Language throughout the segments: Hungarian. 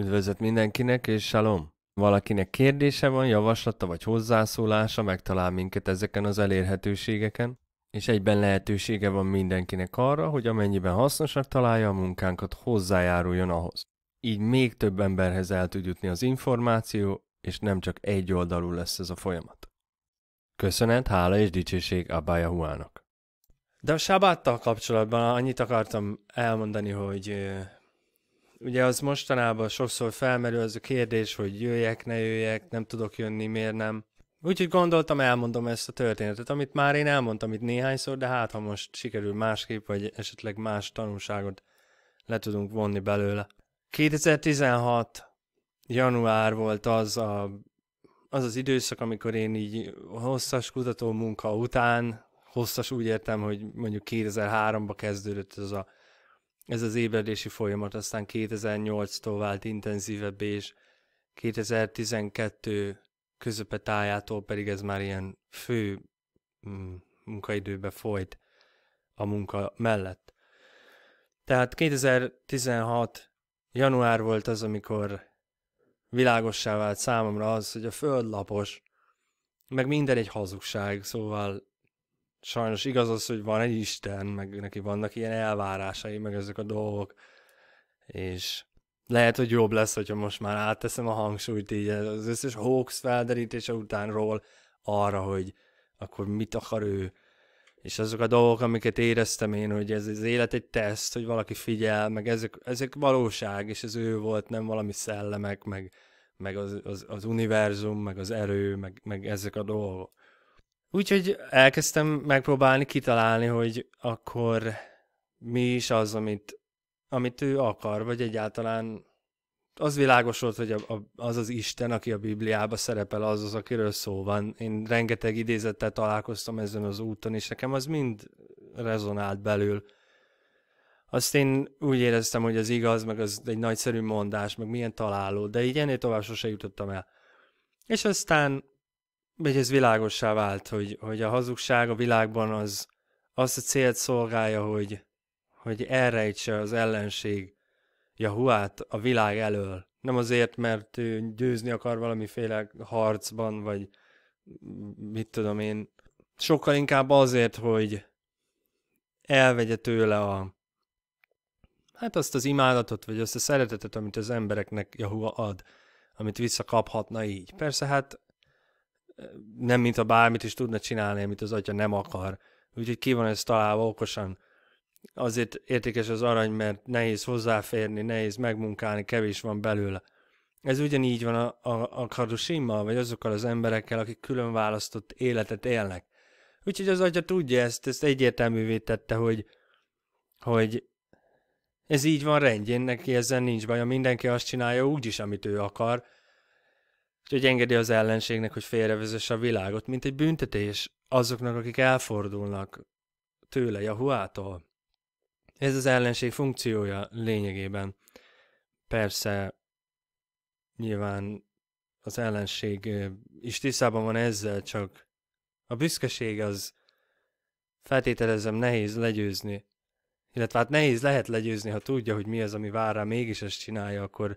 Üdvözlet mindenkinek, és salom! Valakinek kérdése van, javaslata vagy hozzászólása, megtalál minket ezeken az elérhetőségeken, és egyben lehetősége van mindenkinek arra, hogy amennyiben hasznosnak találja a munkánkat, hozzájáruljon ahhoz. Így még több emberhez el tud jutni az információ, és nem csak egy oldalú lesz ez a folyamat. Köszönet, hála és dicsőség a Yahuának. De a sabáttal kapcsolatban annyit akartam elmondani, hogy ugye az mostanában sokszor felmerül az a kérdés, hogy jöjjek, ne jöjjek, nem tudok jönni, miért nem. Úgyhogy gondoltam, elmondom ezt a történetet, amit már én elmondtam itt néhányszor, de hát ha most sikerül másképp, vagy esetleg más tanulságot le tudunk vonni belőle. 2016 január volt az a, az, az időszak, amikor én így hosszas kutató munka után, hosszas úgy értem, hogy mondjuk 2003-ba kezdődött ez a ez az ébredési folyamat aztán 2008-tól vált intenzívebbé, és 2012 közepetájától pedig ez már ilyen fő mm, munkaidőbe folyt a munka mellett. Tehát 2016 január volt az, amikor világossá vált számomra az, hogy a földlapos, meg minden egy hazugság, szóval sajnos igaz az, hogy van egy Isten, meg neki vannak ilyen elvárásai, meg ezek a dolgok, és lehet, hogy jobb lesz, hogyha most már átteszem a hangsúlyt így az összes hoax felderítése utánról arra, hogy akkor mit akar ő, és azok a dolgok, amiket éreztem én, hogy ez az élet egy teszt, hogy valaki figyel, meg ezek, ezek valóság, és ez ő volt, nem valami szellemek, meg, meg az, az, az univerzum, meg az erő, meg, meg ezek a dolgok. Úgyhogy elkezdtem megpróbálni kitalálni, hogy akkor mi is az, amit, amit ő akar, vagy egyáltalán az világos volt, hogy a, a, az az Isten, aki a Bibliába szerepel, az az, akiről szó van. Én rengeteg idézettel találkoztam ezen az úton, és nekem az mind rezonált belül. Azt én úgy éreztem, hogy az igaz, meg az egy nagyszerű mondás, meg milyen találó, de így ennél tovább sose jutottam el. És aztán hogy ez világossá vált, hogy, hogy a hazugság a világban az azt a célt szolgálja, hogy, hogy elrejtse az ellenség Jahuát a világ elől. Nem azért, mert ő győzni akar valamiféle harcban, vagy mit tudom én. Sokkal inkább azért, hogy elvegye tőle a, hát azt az imádatot, vagy azt a szeretetet, amit az embereknek Jahua ad, amit visszakaphatna így. Persze hát nem mint a bármit is tudna csinálni, amit az atya nem akar. Úgyhogy ki van ez találva okosan. Azért értékes az arany, mert nehéz hozzáférni, nehéz megmunkálni, kevés van belőle. Ez ugyanígy van a, a, a kardusimmal, vagy azokkal az emberekkel, akik külön választott életet élnek. Úgyhogy az atya tudja ezt, ezt egyértelművé tette, hogy, hogy ez így van rendjén, neki ezzel nincs baj, mindenki azt csinálja úgy is, amit ő akar, Úgyhogy engedi az ellenségnek, hogy félrevezesse a világot, mint egy büntetés azoknak, akik elfordulnak tőle, Jahuától. Ez az ellenség funkciója lényegében. Persze nyilván az ellenség is tisztában van ezzel, csak a büszkeség az feltételezem nehéz legyőzni. Illetve hát nehéz lehet legyőzni, ha tudja, hogy mi az, ami vár rá, mégis ezt csinálja, akkor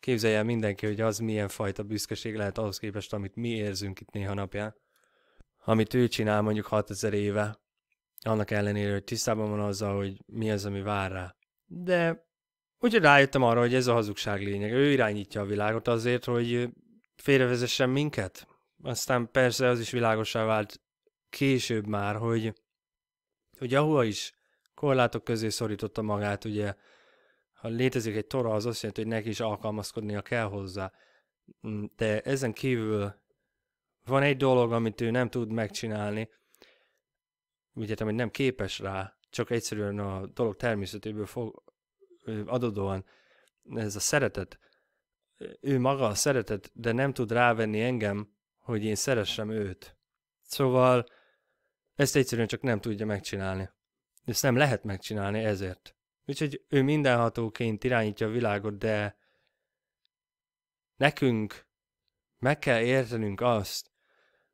Képzelje el mindenki, hogy az milyen fajta büszkeség lehet ahhoz képest, amit mi érzünk itt néha napján. Amit ő csinál mondjuk 6000 éve, annak ellenére, hogy tisztában van azzal, hogy mi az, ami vár rá. De úgy rájöttem arra, hogy ez a hazugság lényeg. Ő irányítja a világot azért, hogy félrevezessen minket. Aztán persze az is világosá vált később már, hogy, hogy Ahua is korlátok közé szorította magát, ugye ha létezik egy tora, az azt jelenti, hogy neki is alkalmazkodnia kell hozzá. Mm, de ezen kívül van egy dolog, amit ő nem tud megcsinálni, ugye, amit nem képes rá, csak egyszerűen a dolog természetéből fog, adódóan ez a szeretet. Ő maga a szeretet, de nem tud rávenni engem, hogy én szeressem őt. Szóval ezt egyszerűen csak nem tudja megcsinálni. Ezt nem lehet megcsinálni ezért. Úgyhogy ő mindenhatóként irányítja a világot, de nekünk meg kell értenünk azt,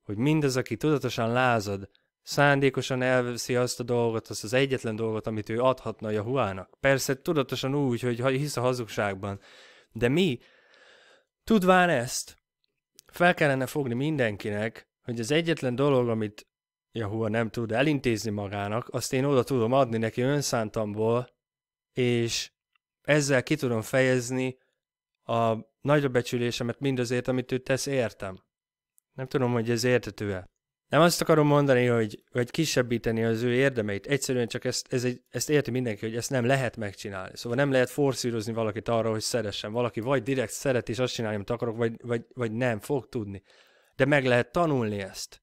hogy mindaz, aki tudatosan lázad, szándékosan elveszi azt a dolgot, azt az egyetlen dolgot, amit ő adhatna a Jahuának. Persze tudatosan úgy, hogy hisz a hazugságban. De mi, tudván ezt, fel kellene fogni mindenkinek, hogy az egyetlen dolog, amit Jahua nem tud elintézni magának, azt én oda tudom adni neki önszántamból, és ezzel ki tudom fejezni a nagyra becsülésemet mindazért, amit ő tesz értem. Nem tudom, hogy ez értető-e. Nem azt akarom mondani, hogy, hogy kisebbíteni az ő érdemeit. Egyszerűen csak ezt, ez egy, ezt érti mindenki, hogy ezt nem lehet megcsinálni. Szóval nem lehet forszírozni valakit arra, hogy szeressen. Valaki vagy direkt szeret és azt csinálja, amit akarok, vagy, vagy, vagy nem fog tudni. De meg lehet tanulni ezt.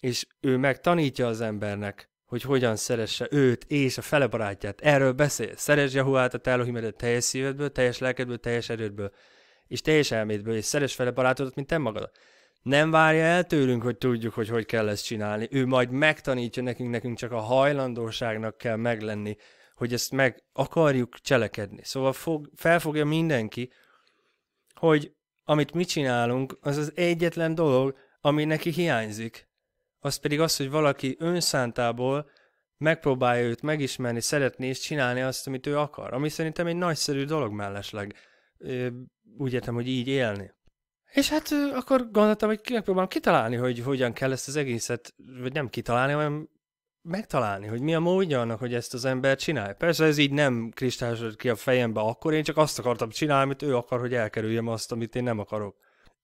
És ő megtanítja az embernek hogy hogyan szeresse őt és a fele barátját. Erről beszél. Szeresd Jahuát a Telohimedet teljes szívedből, teljes lelkedből, teljes erődből, és teljes elmédből, és szeres fele barátodat, mint te magad. Nem várja el tőlünk, hogy tudjuk, hogy hogy kell ezt csinálni. Ő majd megtanítja nekünk, nekünk csak a hajlandóságnak kell meglenni, hogy ezt meg akarjuk cselekedni. Szóval fog, felfogja mindenki, hogy amit mi csinálunk, az az egyetlen dolog, ami neki hiányzik, az pedig az, hogy valaki önszántából megpróbálja őt megismerni, szeretni és csinálni azt, amit ő akar. Ami szerintem egy nagyszerű dolog mellesleg. Úgy értem, hogy így élni. És hát akkor gondoltam, hogy megpróbálom kitalálni, hogy hogyan kell ezt az egészet, vagy nem kitalálni, hanem megtalálni, hogy mi a módja annak, hogy ezt az ember csinálja. Persze ez így nem kristályosodott ki a fejembe akkor, én csak azt akartam csinálni, amit ő akar, hogy elkerüljem azt, amit én nem akarok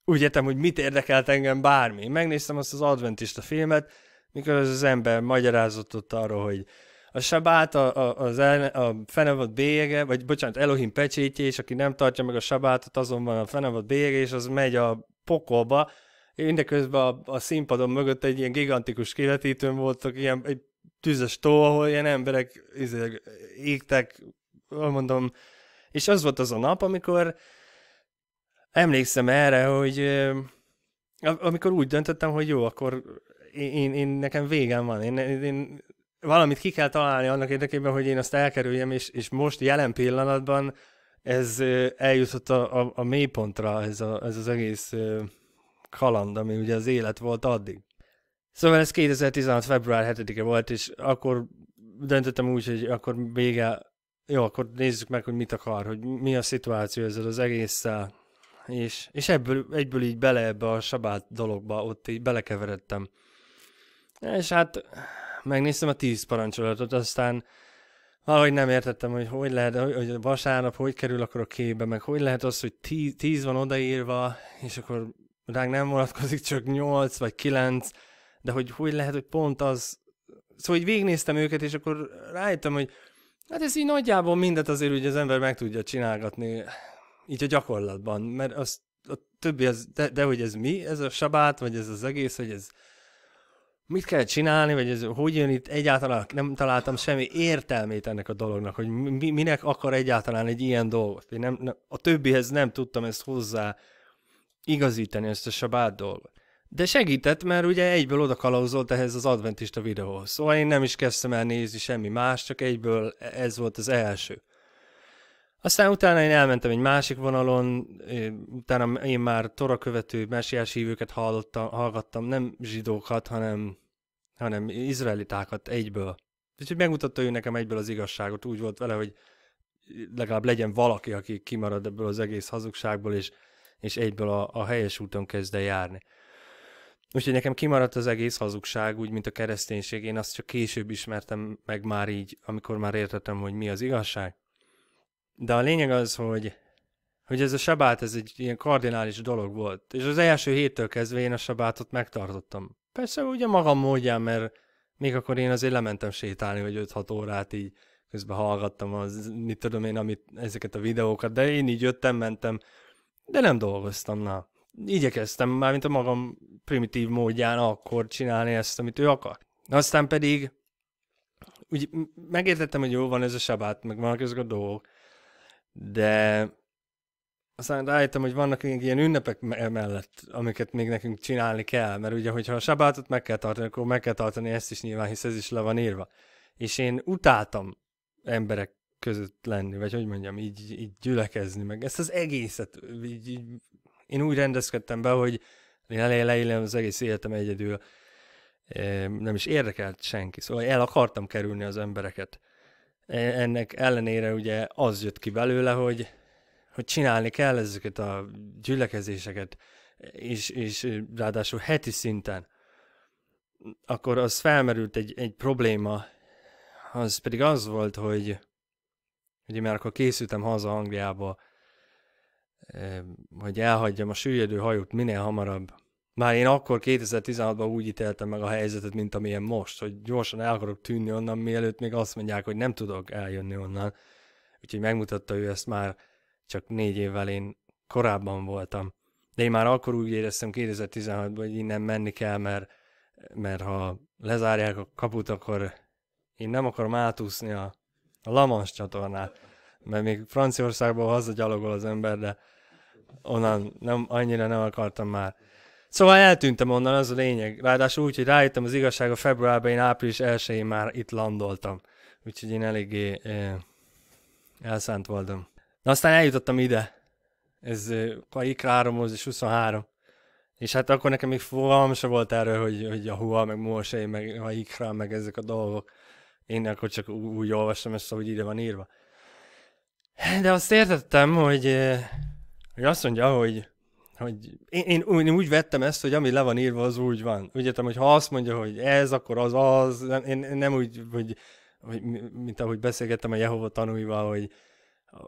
úgy értem, hogy mit érdekelt engem bármi. Megnéztem azt az adventista filmet, mikor az, az ember magyarázott ott arról, hogy a sabát, a, a, az a fenevad bélyege, vagy bocsánat, Elohim pecsétje, és aki nem tartja meg a sabátot, azon van a fenevad bélyege, és az megy a pokolba. Mindeközben a, a színpadon mögött egy ilyen gigantikus kivetítőn voltak, ilyen egy tüzes tó, ahol ilyen emberek izé, égtek, mondom, és az volt az a nap, amikor emlékszem erre, hogy amikor úgy döntöttem, hogy jó, akkor én, én, én nekem végem van. Én, én valamit ki kell találni annak érdekében, hogy én azt elkerüljem, és, és most jelen pillanatban ez eljutott a, a, a mélypontra, ez, a, ez az egész kaland, ami ugye az élet volt addig. Szóval ez 2016. február 7-e volt, és akkor döntöttem úgy, hogy akkor vége, jó, akkor nézzük meg, hogy mit akar, hogy mi a szituáció ezzel az egésszel és, és ebből, egyből így bele ebbe a sabát dologba, ott így belekeveredtem. És hát megnéztem a tíz parancsolatot, aztán valahogy nem értettem, hogy hogy lehet, hogy vasárnap hogy kerül akkor a képbe, meg hogy lehet az, hogy tíz, tíz van odaírva, és akkor ránk nem vonatkozik csak nyolc vagy kilenc, de hogy hogy lehet, hogy pont az... Szóval így végignéztem őket, és akkor rájöttem, hogy hát ez így nagyjából mindet azért hogy az ember meg tudja csinálgatni így a gyakorlatban, mert az, a többi az, de, de hogy ez mi, ez a sabát, vagy ez az egész, hogy ez mit kell csinálni, vagy ez hogy jön itt, egyáltalán nem találtam semmi értelmét ennek a dolognak, hogy mi, minek akar egyáltalán egy ilyen dolgot. Én nem, nem, a többihez nem tudtam ezt hozzá igazítani, ezt a sabát dolgot. De segített, mert ugye egyből oda kalauzolt ehhez az adventista videóhoz. Szóval én nem is kezdtem el nézni semmi más, csak egyből e, ez volt az első. Aztán utána én elmentem egy másik vonalon, utána én már torakövető mesiás hívőket hallottam, hallgattam, nem zsidókat, hanem, hanem izraelitákat egyből. Úgyhogy megmutatta ő nekem egyből az igazságot, úgy volt vele, hogy legalább legyen valaki, aki kimarad ebből az egész hazugságból, és, és egyből a, a helyes úton kezd el járni. Úgyhogy nekem kimaradt az egész hazugság, úgy, mint a kereszténység. Én azt csak később ismertem meg már így, amikor már értettem, hogy mi az igazság. De a lényeg az, hogy, hogy ez a sabát, ez egy ilyen kardinális dolog volt. És az első héttől kezdve én a sabátot megtartottam. Persze ugye magam módján, mert még akkor én azért lementem sétálni, vagy 5-6 órát így közben hallgattam az, mit tudom én, amit, ezeket a videókat, de én így jöttem, mentem, de nem dolgoztam, na. Igyekeztem mármint a magam primitív módján akkor csinálni ezt, amit ő akar. Aztán pedig úgy megértettem, hogy jó van ez a sabát, meg vannak ezek a dolgok, de aztán rájöttem, hogy vannak ilyen ünnepek mellett, amiket még nekünk csinálni kell, mert ugye, hogyha a sabátot meg kell tartani, akkor meg kell tartani ezt is nyilván, hisz ez is le van írva. És én utáltam emberek között lenni, vagy hogy mondjam, így, így gyülekezni, meg ezt az egészet, így, így, én úgy rendezkedtem be, hogy én elején az egész életem egyedül, eh, nem is érdekelt senki, szóval el akartam kerülni az embereket. E, ennek ellenére ugye az jött ki belőle, hogy, hogy csinálni kell ezeket a gyülekezéseket, és, és ráadásul heti szinten, akkor az felmerült egy, egy probléma, az pedig az volt, hogy ugye már akkor készültem haza Angliába, e, hogy elhagyjam a süllyedő hajót minél hamarabb, már én akkor 2016-ban úgy ítéltem meg a helyzetet, mint amilyen most, hogy gyorsan el akarok tűnni onnan, mielőtt még azt mondják, hogy nem tudok eljönni onnan. Úgyhogy megmutatta ő ezt már csak négy évvel én korábban voltam. De én már akkor úgy éreztem 2016-ban, hogy innen menni kell, mert, mert ha lezárják a kaput, akkor én nem akarom átúszni a, a Lamans csatornát, mert még Franciaországból hazagyalogol az ember, de onnan nem, annyira nem akartam már Szóval eltűntem onnan, az a lényeg. Ráadásul úgy, hogy rájöttem az igazság a februárban, én április 1-én már itt landoltam. Úgyhogy én eléggé eh, elszánt voltam. Na aztán eljutottam ide. Ez eh, a Ikra 3 és 23. És hát akkor nekem még fogalmam se volt erről, hogy, hogy a Hua, meg Mósei, meg a Ikra, meg ezek a dolgok. Én akkor csak úgy olvastam ezt, hogy ide van írva. De azt értettem, hogy, eh, hogy azt mondja, hogy hogy én, én, én úgy vettem ezt, hogy ami le van írva, az úgy van. Úgy értem, hogy ha azt mondja, hogy ez, akkor az az. Én, én nem úgy, hogy, hogy, mint ahogy beszélgettem a Jehova tanúival, hogy,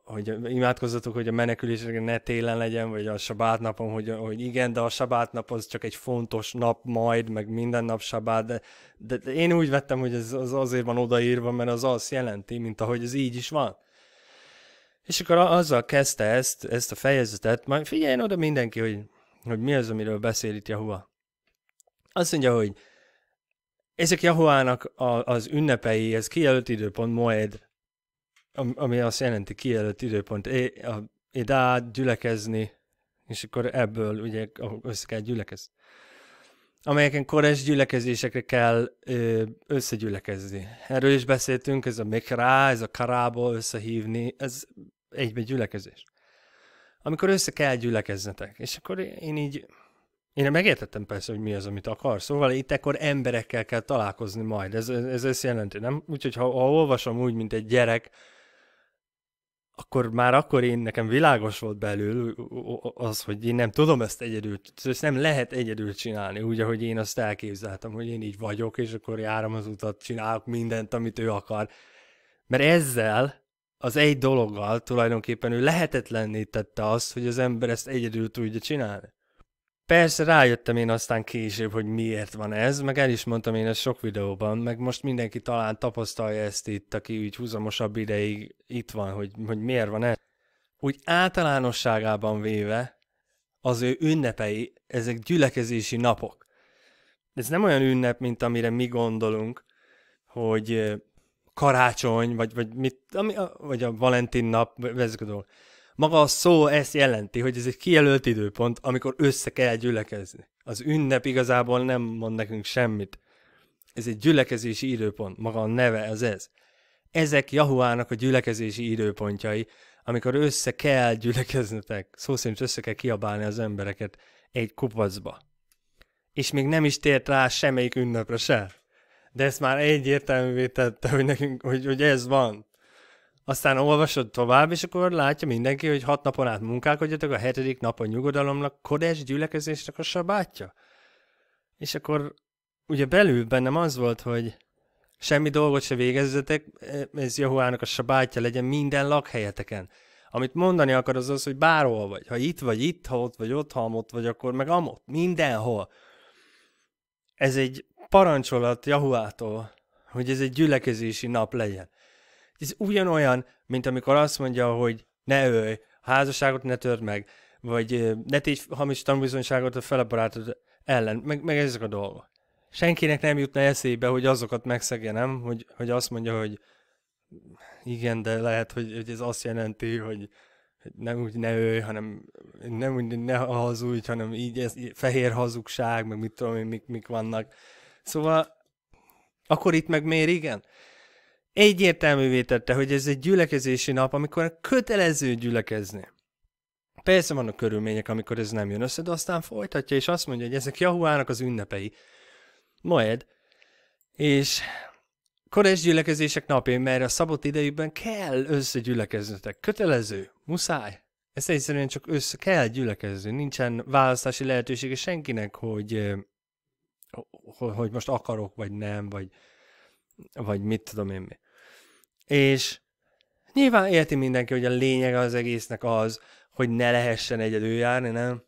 hogy imádkozzatok, hogy a menekülésre ne télen legyen, vagy a sabát napon, hogy, hogy igen, de a sabát nap az csak egy fontos nap majd, meg minden nap sabát, de, de én úgy vettem, hogy ez az azért van odaírva, mert az azt jelenti, mint ahogy ez így is van. És akkor azzal kezdte ezt, ezt a fejezetet, majd figyeljen oda mindenki, hogy, hogy mi az, amiről beszél itt Jahua. Azt mondja, hogy ezek Jahuának a, az ünnepei, ez kijelölt időpont Moed, ami azt jelenti kijelölt időpont, é, a, édá, gyülekezni, és akkor ebből ugye össze kell gyülekezni. Amelyeken kores gyülekezésekre kell összegyülekezni. Erről is beszéltünk, ez a mikrá, ez a karából összehívni, ez egybe gyülekezés. Amikor össze kell gyülekeznetek, és akkor én így, én megértettem persze, hogy mi az, amit akar, szóval itt akkor emberekkel kell találkozni majd, ez, ez ezt jelenti, nem? Úgyhogy ha, ha olvasom úgy, mint egy gyerek, akkor már akkor én, nekem világos volt belül az, hogy én nem tudom ezt egyedül, ezt nem lehet egyedül csinálni, úgy, ahogy én azt elképzeltem, hogy én így vagyok, és akkor járom az utat, csinálok mindent, amit ő akar. Mert ezzel az egy dologgal tulajdonképpen ő lehetetlenné tette azt, hogy az ember ezt egyedül tudja csinálni. Persze rájöttem én aztán később, hogy miért van ez, meg el is mondtam én ezt sok videóban, meg most mindenki talán tapasztalja ezt itt, aki úgy húzamosabb ideig itt van, hogy, hogy miért van ez. Úgy általánosságában véve az ő ünnepei, ezek gyülekezési napok. Ez nem olyan ünnep, mint amire mi gondolunk, hogy karácsony, vagy, vagy, mit, ami, vagy a Valentin nap, ezek a dolgok. Maga a szó ezt jelenti, hogy ez egy kijelölt időpont, amikor össze kell gyülekezni. Az ünnep igazából nem mond nekünk semmit. Ez egy gyülekezési időpont, maga a neve az ez. Ezek Jahuának a gyülekezési időpontjai, amikor össze kell gyülekeznetek, szó szerint össze kell kiabálni az embereket egy kupacba. És még nem is tért rá semmelyik ünnepre se de ezt már egyértelművé tette, hogy, nekünk, hogy, hogy ez van. Aztán olvasod tovább, és akkor látja mindenki, hogy hat napon át munkálkodjatok, a hetedik napon nyugodalomnak, kodes gyülekezésnek a sabátja. És akkor ugye belül bennem az volt, hogy semmi dolgot se végezzetek, ez Jehovának a sabátja legyen minden lakhelyeteken. Amit mondani akar az az, hogy bárhol vagy, ha itt vagy itt, ha ott vagy ott, ha ott vagy, akkor meg amott, mindenhol. Ez egy parancsolat Jahuától, hogy ez egy gyülekezési nap legyen. Ez ugyanolyan, mint amikor azt mondja, hogy ne ölj, házasságot ne törd meg, vagy ne tégy hamis tanúbizonyságot a felebarátod ellen, meg, meg ezek a dolgok. Senkinek nem jutna eszébe, hogy azokat megszegje, nem? Hogy, hogy azt mondja, hogy igen, de lehet, hogy, hogy ez azt jelenti, hogy nem úgy ne ölj, hanem nem úgy ne hazudj, hanem így ez, fehér hazugság, meg mit tudom én, mik, mik vannak. Szóval akkor itt meg miért igen? Egyértelművé tette, hogy ez egy gyülekezési nap, amikor kötelező gyülekezni. Persze vannak körülmények, amikor ez nem jön össze, de aztán folytatja, és azt mondja, hogy ezek Jahuának az ünnepei. Moed. És Koresh gyülekezések napján, mert a szabott idejükben kell összegyülekeznetek. Kötelező, muszáj. Ez egyszerűen csak össze kell gyülekezni. Nincsen választási lehetősége senkinek, hogy hogy most akarok, vagy nem, vagy, vagy mit tudom én mi. És nyilván érti mindenki, hogy a lényeg az egésznek az, hogy ne lehessen egyedül járni, nem?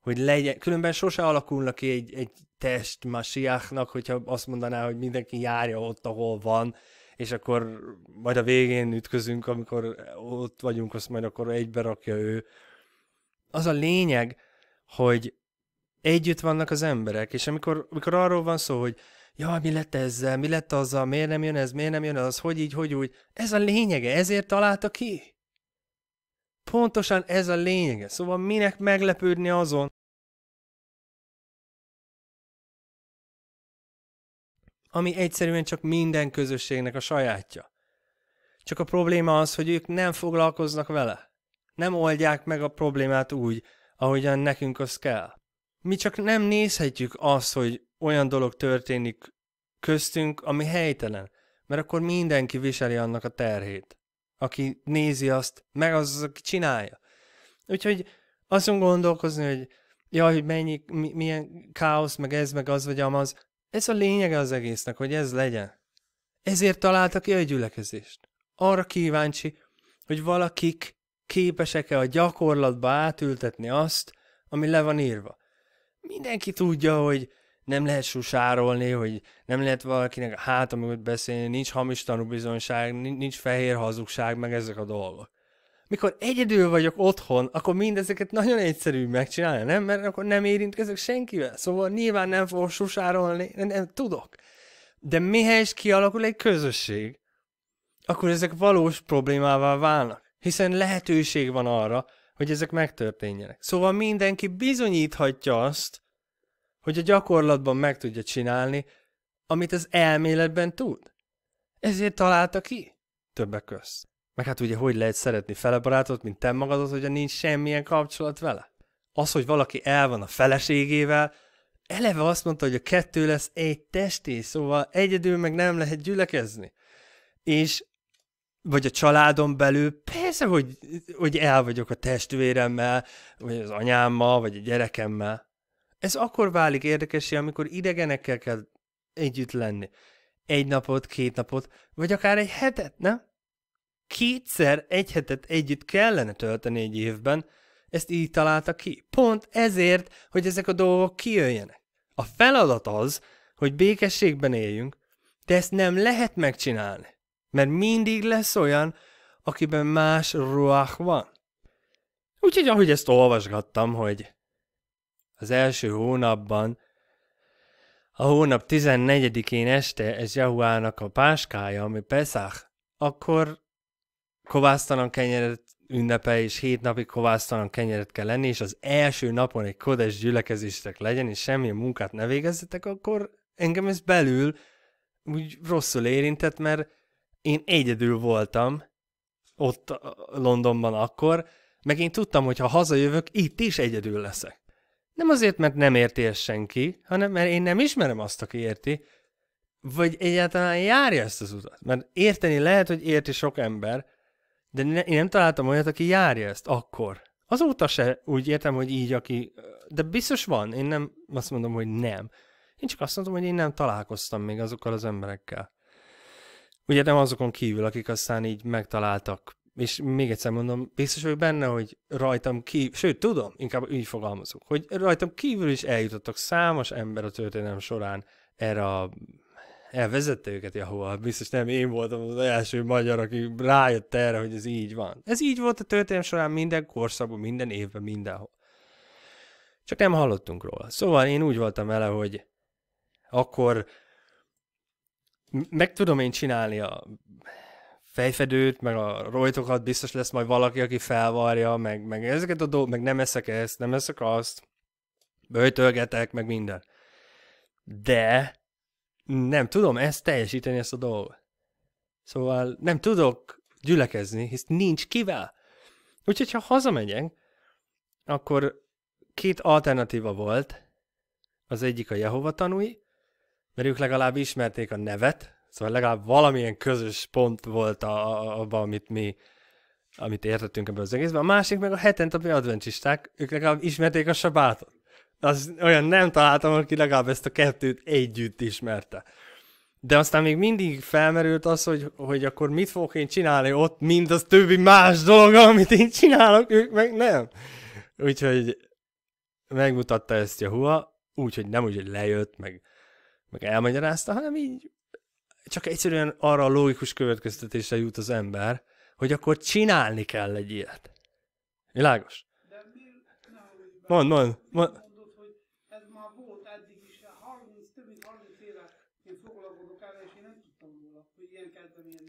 Hogy legyen, különben sose alakulna ki egy, egy test masiáknak, hogyha azt mondaná, hogy mindenki járja ott, ahol van, és akkor majd a végén ütközünk, amikor ott vagyunk, azt majd akkor egybe rakja ő. Az a lényeg, hogy együtt vannak az emberek, és amikor, amikor arról van szó, hogy ja, mi lett ezzel, mi lett azzal, miért nem jön ez, miért nem jön az, hogy így, hogy úgy, ez a lényege, ezért találta ki. Pontosan ez a lényege, szóval minek meglepődni azon, ami egyszerűen csak minden közösségnek a sajátja. Csak a probléma az, hogy ők nem foglalkoznak vele. Nem oldják meg a problémát úgy, ahogyan nekünk az kell mi csak nem nézhetjük azt, hogy olyan dolog történik köztünk, ami helytelen, mert akkor mindenki viseli annak a terhét, aki nézi azt, meg az, aki csinálja. Úgyhogy azon gondolkozni, hogy jaj, hogy mennyi, mi, milyen káosz, meg ez, meg az, vagy amaz, ez a lényege az egésznek, hogy ez legyen. Ezért találtak ki a gyülekezést. Arra kíváncsi, hogy valakik képesek-e a gyakorlatba átültetni azt, ami le van írva mindenki tudja, hogy nem lehet susárolni, hogy nem lehet valakinek a háta mögött beszélni, nincs hamis tanúbizonyság, nincs fehér hazugság, meg ezek a dolgok. Mikor egyedül vagyok otthon, akkor mindezeket nagyon egyszerű megcsinálni, nem? Mert akkor nem érintkezek senkivel, szóval nyilván nem fogok susárolni, nem, nem tudok. De mihez kialakul egy közösség, akkor ezek valós problémává válnak, hiszen lehetőség van arra, hogy ezek megtörténjenek. Szóval mindenki bizonyíthatja azt, hogy a gyakorlatban meg tudja csinálni, amit az elméletben tud. Ezért találta ki többek közt. Meg hát ugye hogy lehet szeretni fele barátot, mint te magadat, hogyha nincs semmilyen kapcsolat vele? Az, hogy valaki el van a feleségével, eleve azt mondta, hogy a kettő lesz egy testé, szóval egyedül meg nem lehet gyülekezni. És vagy a családon belül, persze, hogy, hogy el vagyok a testvéremmel, vagy az anyámmal, vagy a gyerekemmel. Ez akkor válik érdekesé, amikor idegenekkel kell együtt lenni. Egy napot, két napot, vagy akár egy hetet, nem? Kétszer egy hetet együtt kellene tölteni egy évben, ezt így találta ki. Pont ezért, hogy ezek a dolgok kijöjjenek. A feladat az, hogy békességben éljünk, de ezt nem lehet megcsinálni. Mert mindig lesz olyan, akiben más ruach van. Úgyhogy ahogy ezt olvasgattam, hogy az első hónapban, a hónap 14-én este ez Jahuának a páskája, ami Peszach, akkor kovásztalan kenyeret ünnepe, és hét napig kovásztalan kenyeret kell lenni, és az első napon egy kodes gyülekezéstek legyen, és semmi munkát ne végezzetek, akkor engem ez belül úgy rosszul érintett, mert én egyedül voltam ott Londonban akkor, meg én tudtam, hogy ha hazajövök, itt is egyedül leszek. Nem azért, mert nem érti ezt senki, hanem mert én nem ismerem azt, aki érti, vagy egyáltalán járja ezt az utat. Mert érteni lehet, hogy érti sok ember, de ne, én nem találtam olyat, aki járja ezt akkor. Azóta se úgy értem, hogy így, aki... De biztos van, én nem azt mondom, hogy nem. Én csak azt mondom, hogy én nem találkoztam még azokkal az emberekkel. Ugye nem azokon kívül, akik aztán így megtaláltak, és még egyszer mondom, biztos vagyok benne, hogy rajtam kívül, sőt tudom, inkább így fogalmazok, hogy rajtam kívül is eljutottak számos ember a történelem során erre a elvezette őket, ahova biztos nem én voltam az első magyar, aki rájött erre, hogy ez így van. Ez így volt a történelem során minden korszakban, minden évben, mindenhol. Csak nem hallottunk róla. Szóval én úgy voltam vele, hogy akkor meg tudom én csinálni a fejfedőt, meg a rojtokat, biztos lesz majd valaki, aki felvarja, meg, meg ezeket a dolgokat, meg nem eszek ezt, nem eszek azt, böjtölgetek, meg minden. De nem tudom ezt teljesíteni, ezt a dolgot. Szóval nem tudok gyülekezni, hisz nincs kivel. Úgyhogy, ha hazamegyek, akkor két alternatíva volt, az egyik a Jehova tanúi, mert ők legalább ismerték a nevet, szóval legalább valamilyen közös pont volt a, a, abban, amit mi amit értettünk ebből az egészben. A másik meg a hetentapi adventisták, ők legalább ismerték a sabátot. Az olyan nem találtam, aki legalább ezt a kettőt együtt ismerte. De aztán még mindig felmerült az, hogy, hogy akkor mit fogok én csinálni ott, mint az többi más dolog, amit én csinálok, ők meg nem. Úgyhogy megmutatta ezt Jahua, úgyhogy nem úgy, hogy lejött, meg meg elmagyarázta, hanem így csak egyszerűen arra a logikus következtetésre jut az ember, hogy akkor csinálni kell egy ilyet. Világos? Mond, mond, mond.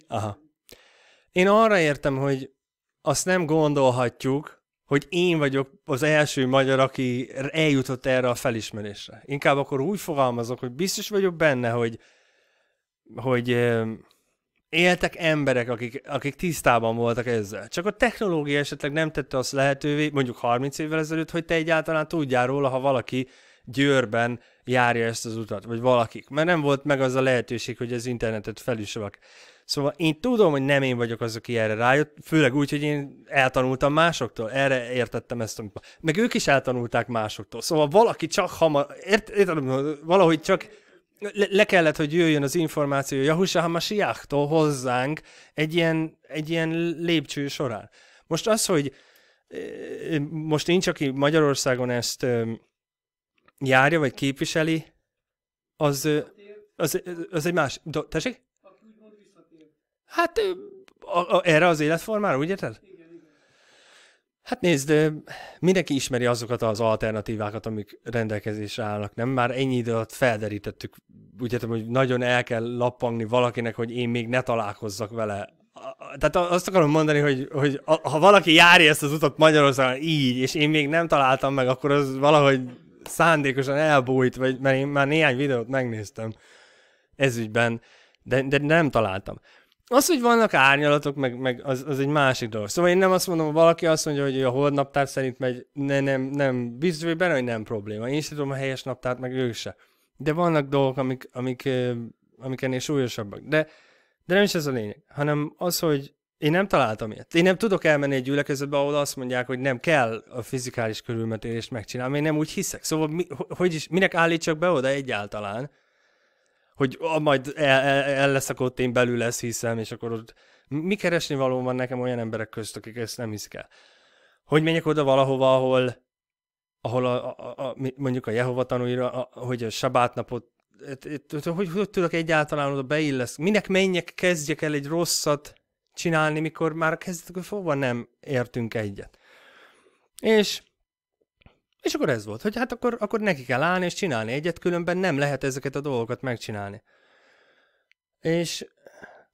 Aha. Én arra értem, hogy azt nem gondolhatjuk, hogy én vagyok az első magyar, aki eljutott erre a felismerésre. Inkább akkor úgy fogalmazok, hogy biztos vagyok benne, hogy, hogy éltek emberek, akik, akik tisztában voltak ezzel. Csak a technológia esetleg nem tette azt lehetővé, mondjuk 30 évvel ezelőtt, hogy te egyáltalán tudjál róla, ha valaki Győrben járja ezt az utat, vagy valakik. Mert nem volt meg az a lehetőség, hogy az internetet felismerjük. Szóval én tudom, hogy nem én vagyok az, aki erre rájött, főleg úgy, hogy én eltanultam másoktól, erre értettem ezt, amit meg ők is eltanulták másoktól. Szóval valaki csak hamar, ért, ért, valahogy csak le, le kellett, hogy jöjjön az információ Yahusha Hamashiachtól hozzánk egy ilyen, egy ilyen lépcső során. Most az, hogy most nincs, aki Magyarországon ezt járja, vagy képviseli, az, az, az egy más... Tessék? Hát a, a, erre az életformára, úgy érted? Hát nézd, mindenki ismeri azokat az alternatívákat, amik rendelkezésre állnak, nem? Már ennyi idő alatt felderítettük, úgy értem, hogy nagyon el kell lappangni valakinek, hogy én még ne találkozzak vele. Tehát azt akarom mondani, hogy, hogy ha valaki járja ezt az utat Magyarországon így, és én még nem találtam meg, akkor az valahogy szándékosan elbújt, vagy mert én már néhány videót megnéztem ezügyben, de, de nem találtam az, hogy vannak árnyalatok, meg, meg az, az egy másik dolog. Szóval én nem azt mondom, valaki azt mondja, hogy a holdnaptár szerint megy, ne, nem, nem, biztos vagy benne, hogy nem probléma. Én is tudom a helyes naptárt, meg ők se. De vannak dolgok, amik, amik, amik ennél súlyosabbak. De, de nem is ez a lényeg, hanem az, hogy én nem találtam ilyet. Én nem tudok elmenni egy gyülekezetbe, ahol azt mondják, hogy nem kell a fizikális körülmetélést megcsinálni. Én nem úgy hiszek. Szóval mi, hogy is, minek állítsak be oda egyáltalán, hogy ah, majd el, el, el leszek ott, én belül lesz hiszem, és akkor ott mi keresni való van nekem olyan emberek közt, akik ezt nem hiszik el. Hogy menjek oda valahova, ahol, ahol a, a, a, mondjuk a Jehova tanúira, a, hogy a sabátnapot hogy, hogy tudok egyáltalán oda beillesz? Minek menjek, kezdjek el egy rosszat csinálni, mikor már kezdetekből fogva nem értünk egyet. És és akkor ez volt, hogy hát akkor, akkor neki kell állni és csinálni egyet, különben nem lehet ezeket a dolgokat megcsinálni. És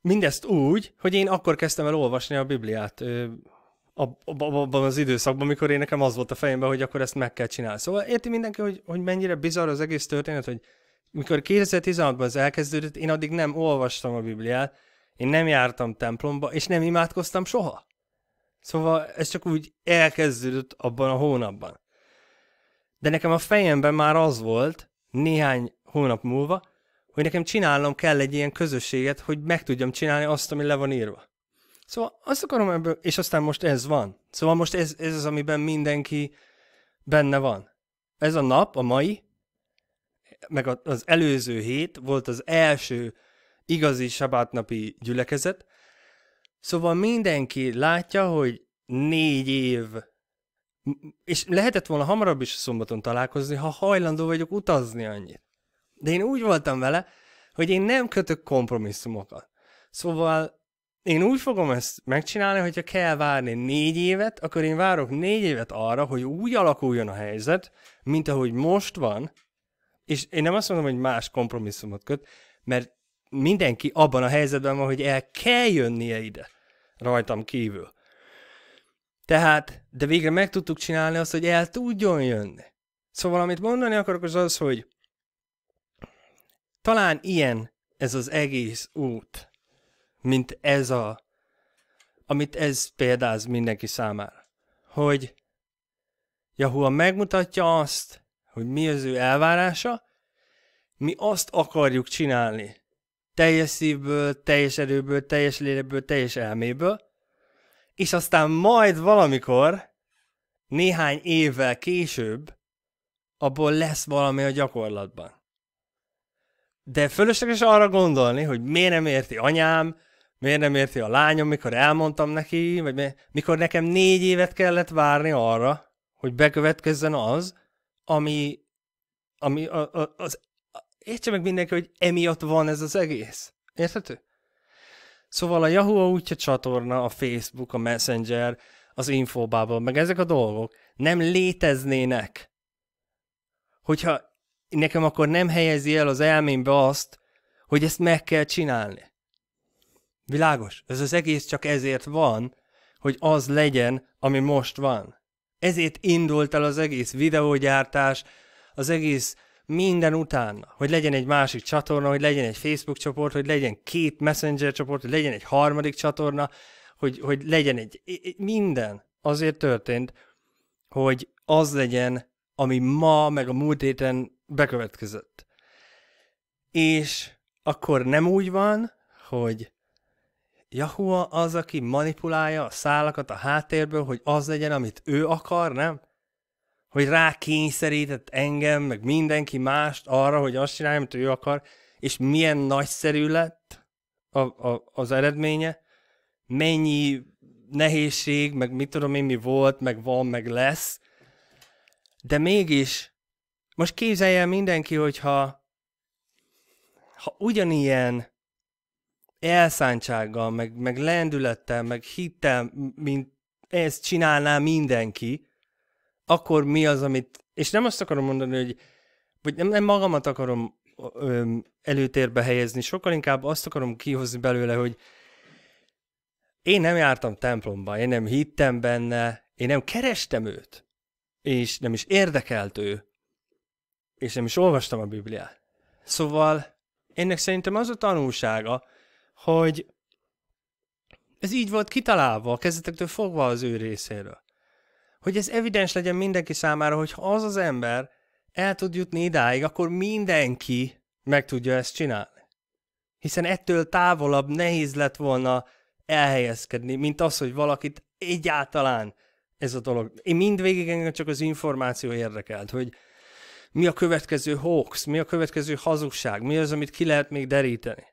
mindezt úgy, hogy én akkor kezdtem el olvasni a Bibliát abban az időszakban, amikor én nekem az volt a fejemben, hogy akkor ezt meg kell csinálni. Szóval érti mindenki, hogy, hogy mennyire bizarr az egész történet, hogy mikor 2016-ban ez elkezdődött, én addig nem olvastam a Bibliát, én nem jártam templomba, és nem imádkoztam soha. Szóval ez csak úgy elkezdődött abban a hónapban de nekem a fejemben már az volt néhány hónap múlva, hogy nekem csinálnom kell egy ilyen közösséget, hogy meg tudjam csinálni azt, ami le van írva. Szóval azt akarom ebből, és aztán most ez van. Szóval most ez, ez az, amiben mindenki benne van. Ez a nap, a mai, meg az előző hét volt az első igazi sabátnapi gyülekezet. Szóval mindenki látja, hogy négy év és lehetett volna hamarabb is szombaton találkozni, ha hajlandó vagyok utazni annyit. De én úgy voltam vele, hogy én nem kötök kompromisszumokat. Szóval én úgy fogom ezt megcsinálni, hogyha kell várni négy évet, akkor én várok négy évet arra, hogy úgy alakuljon a helyzet, mint ahogy most van, és én nem azt mondom, hogy más kompromisszumot köt, mert mindenki abban a helyzetben van, hogy el kell jönnie ide rajtam kívül. Tehát, de végre meg tudtuk csinálni azt, hogy el tudjon jönni. Szóval, amit mondani akarok, az az, hogy talán ilyen ez az egész út, mint ez a, amit ez példáz mindenki számára. Hogy Jahua megmutatja azt, hogy mi az ő elvárása, mi azt akarjuk csinálni. Teljes szívből, teljes erőből, teljes lélekből, teljes elméből, és aztán majd valamikor, néhány évvel később, abból lesz valami a gyakorlatban. De fölösleges arra gondolni, hogy miért nem érti anyám, miért nem érti a lányom, mikor elmondtam neki, vagy mi, mikor nekem négy évet kellett várni arra, hogy bekövetkezzen az, ami, ami a, a, az, értse meg mindenki, hogy emiatt van ez az egész. Érthető? Szóval a Yahoo, a útja csatorna, a Facebook, a Messenger, az infobába, meg ezek a dolgok nem léteznének. Hogyha nekem akkor nem helyezi el az elmémbe azt, hogy ezt meg kell csinálni. Világos? Ez az egész csak ezért van, hogy az legyen, ami most van. Ezért indult el az egész videógyártás, az egész minden utána, hogy legyen egy másik csatorna, hogy legyen egy Facebook csoport, hogy legyen két Messenger csoport, hogy legyen egy harmadik csatorna, hogy, hogy legyen egy, minden azért történt, hogy az legyen, ami ma, meg a múlt héten bekövetkezett. És akkor nem úgy van, hogy Yahoo az, aki manipulálja a szálakat a háttérből, hogy az legyen, amit ő akar, nem? hogy rákényszerített engem, meg mindenki mást arra, hogy azt csinálja, amit ő akar, és milyen nagyszerű lett a, a, az eredménye, mennyi nehézség, meg mit tudom én, mi volt, meg van, meg lesz, de mégis most képzelje el mindenki, hogyha ha ugyanilyen elszántsággal, meg, meg lendülettel, meg hittel, mint ezt csinálná mindenki, akkor mi az, amit... És nem azt akarom mondani, hogy... Vagy nem, nem magamat akarom ö, előtérbe helyezni, sokkal inkább azt akarom kihozni belőle, hogy én nem jártam templomba, én nem hittem benne, én nem kerestem őt, és nem is érdekelt ő, és nem is olvastam a Bibliát. Szóval ennek szerintem az a tanulsága, hogy ez így volt kitalálva, a kezdetektől fogva az ő részéről hogy ez evidens legyen mindenki számára, hogy ha az az ember el tud jutni idáig, akkor mindenki meg tudja ezt csinálni. Hiszen ettől távolabb nehéz lett volna elhelyezkedni, mint az, hogy valakit egyáltalán ez a dolog. Én mindvégig engem csak az információ érdekelt, hogy mi a következő hoax, mi a következő hazugság, mi az, amit ki lehet még deríteni.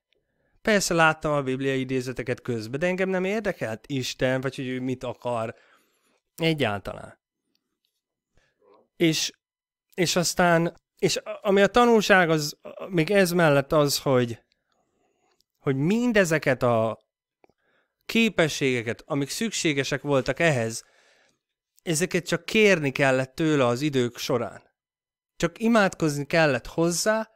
Persze láttam a bibliai idézeteket közben, de engem nem érdekelt Isten, vagy hogy ő mit akar, Egyáltalán. És, és aztán, és ami a tanulság, az még ez mellett az, hogy, hogy mindezeket a képességeket, amik szükségesek voltak ehhez, ezeket csak kérni kellett tőle az idők során. Csak imádkozni kellett hozzá,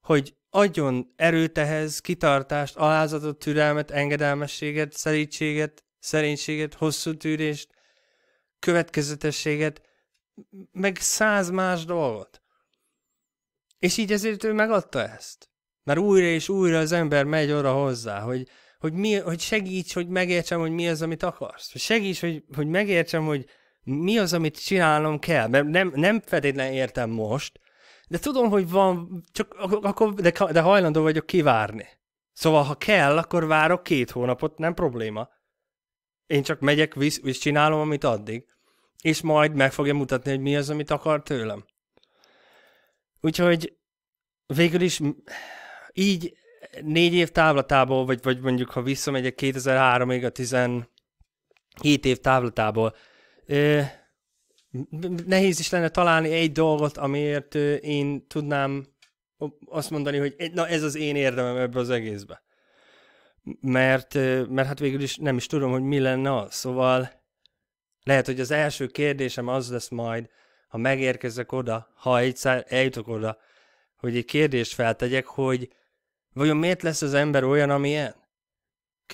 hogy adjon erőt ehhez, kitartást, alázatot, türelmet, engedelmességet, szerítséget, szerénységet, hosszú tűrést, következetességet, meg száz más dolgot. És így ezért ő megadta ezt. Mert újra és újra az ember megy oda hozzá, hogy, hogy, mi, hogy segíts, hogy megértsem, hogy mi az, amit akarsz. Hogy segíts, hogy, hogy megértsem, hogy mi az, amit csinálnom kell. Mert nem, nem feltétlenül értem most, de tudom, hogy van, csak akkor, de, de hajlandó vagyok kivárni. Szóval, ha kell, akkor várok két hónapot, nem probléma. Én csak megyek visz, és csinálom, amit addig és majd meg fogja mutatni, hogy mi az, amit akar tőlem. Úgyhogy végül is így négy év távlatából, vagy, vagy mondjuk ha visszamegyek 2003-ig a 17 év távlatából, nehéz is lenne találni egy dolgot, amiért én tudnám azt mondani, hogy e-, na ez az én érdemem ebbe az egészbe. Mert, mert hát végül is nem is tudom, hogy mi lenne az. Szóval lehet, hogy az első kérdésem az lesz majd, ha megérkezek oda, ha egyszer eljutok oda, hogy egy kérdést feltegyek, hogy vajon miért lesz az ember olyan, amilyen?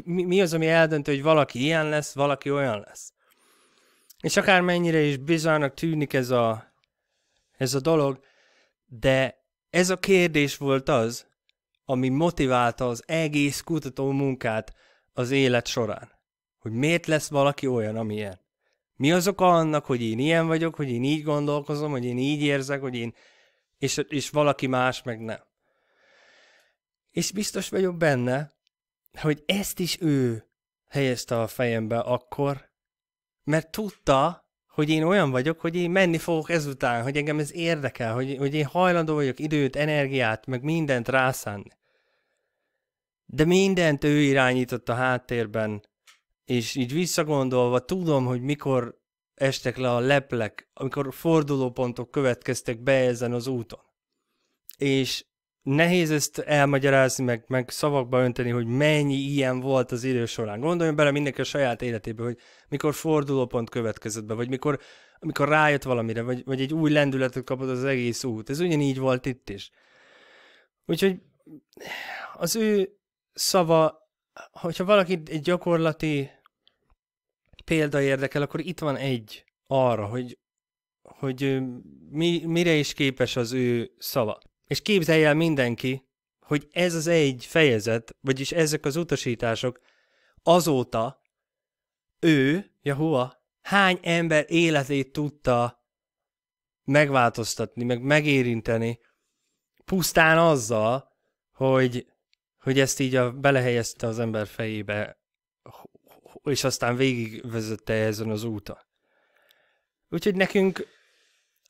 Mi, mi az, ami eldöntő, hogy valaki ilyen lesz, valaki olyan lesz? És akármennyire is bizarnak tűnik ez a, ez a dolog, de ez a kérdés volt az, ami motiválta az egész kutató munkát az élet során. Hogy miért lesz valaki olyan, amilyen? Mi az oka annak, hogy én ilyen vagyok, hogy én így gondolkozom, hogy én így érzek, hogy én... És, és valaki más meg nem. És biztos vagyok benne, hogy ezt is ő helyezte a fejembe akkor, mert tudta, hogy én olyan vagyok, hogy én menni fogok ezután, hogy engem ez érdekel, hogy, hogy én hajlandó vagyok időt, energiát, meg mindent rászánni. De mindent ő irányított a háttérben, és így visszagondolva tudom, hogy mikor estek le a leplek, amikor fordulópontok következtek be ezen az úton. És nehéz ezt elmagyarázni, meg, meg szavakba önteni, hogy mennyi ilyen volt az idő során. Gondoljon bele mindenki a saját életébe, hogy mikor fordulópont következett be, vagy mikor, mikor rájött valamire, vagy, vagy egy új lendületet kapott az egész út. Ez ugyanígy volt itt is. Úgyhogy az ő szava, hogyha valaki egy gyakorlati példa érdekel, akkor itt van egy arra, hogy, hogy mi, mire is képes az ő szava. És képzelj el mindenki, hogy ez az egy fejezet, vagyis ezek az utasítások azóta ő, Jahua, hány ember életét tudta megváltoztatni, meg megérinteni, pusztán azzal, hogy, hogy ezt így a, belehelyezte az ember fejébe, és aztán végigvezette ezen az úton. Úgyhogy nekünk,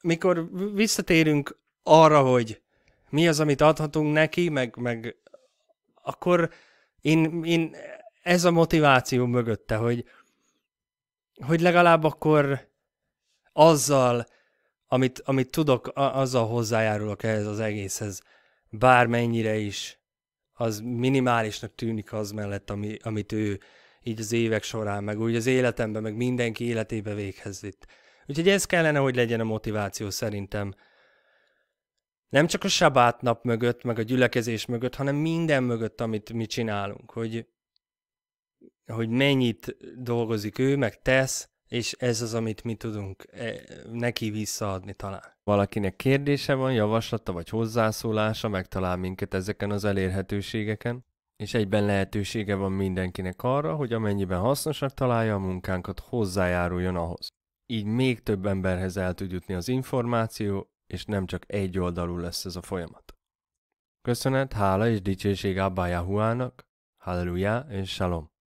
mikor visszatérünk arra, hogy mi az, amit adhatunk neki, meg, meg akkor én, én ez a motiváció mögötte, hogy, hogy legalább akkor azzal, amit, amit tudok, azzal hozzájárulok ehhez az egészhez, bármennyire is az minimálisnak tűnik az mellett, ami, amit ő így az évek során, meg úgy az életemben, meg mindenki életébe véghez vitt. Úgyhogy ez kellene, hogy legyen a motiváció szerintem. Nem csak a sabát nap mögött, meg a gyülekezés mögött, hanem minden mögött, amit mi csinálunk, hogy, hogy mennyit dolgozik ő, meg tesz, és ez az, amit mi tudunk e, neki visszaadni talán. Valakinek kérdése van, javaslata vagy hozzászólása, megtalál minket ezeken az elérhetőségeken? és egyben lehetősége van mindenkinek arra, hogy amennyiben hasznosak találja a munkánkat, hozzájáruljon ahhoz. Így még több emberhez el tud jutni az információ, és nem csak egy oldalú lesz ez a folyamat. Köszönet, hála és dicsőség Abba Yahuának, Halleluja és Shalom!